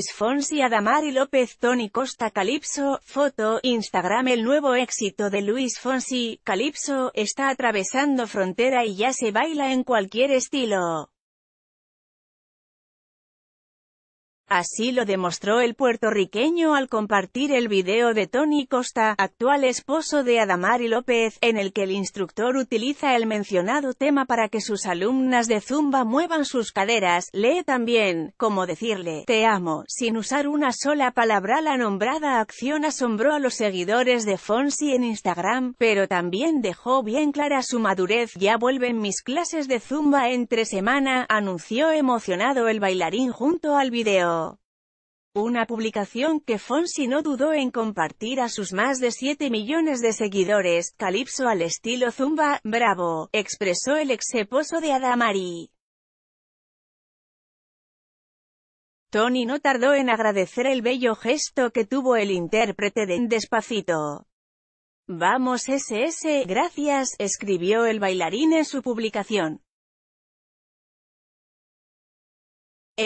Luis Fonsi Adamari López Tony Costa Calypso, foto, Instagram El nuevo éxito de Luis Fonsi, Calypso, está atravesando frontera y ya se baila en cualquier estilo. Así lo demostró el puertorriqueño al compartir el video de Tony Costa, actual esposo de Adamari López, en el que el instructor utiliza el mencionado tema para que sus alumnas de Zumba muevan sus caderas. Lee también, como decirle, te amo, sin usar una sola palabra la nombrada acción asombró a los seguidores de Fonsi en Instagram, pero también dejó bien clara su madurez. Ya vuelven mis clases de Zumba entre semana, anunció emocionado el bailarín junto al video. Una publicación que Fonsi no dudó en compartir a sus más de 7 millones de seguidores, Calypso al estilo Zumba, Bravo, expresó el ex esposo de Adamari. Tony no tardó en agradecer el bello gesto que tuvo el intérprete de Despacito. Vamos SS, gracias, escribió el bailarín en su publicación.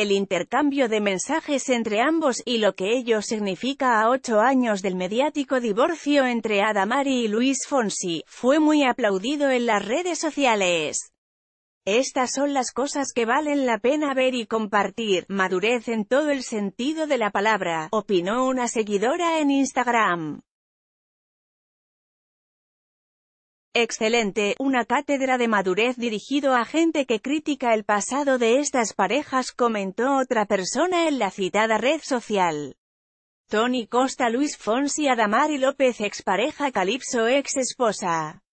el intercambio de mensajes entre ambos y lo que ello significa a ocho años del mediático divorcio entre Adamari y Luis Fonsi, fue muy aplaudido en las redes sociales. Estas son las cosas que valen la pena ver y compartir, madurez en todo el sentido de la palabra, opinó una seguidora en Instagram. Excelente, una cátedra de madurez dirigido a gente que critica el pasado de estas parejas comentó otra persona en la citada red social. Tony Costa Luis Fonsi Adamari López ex pareja Calipso ex esposa.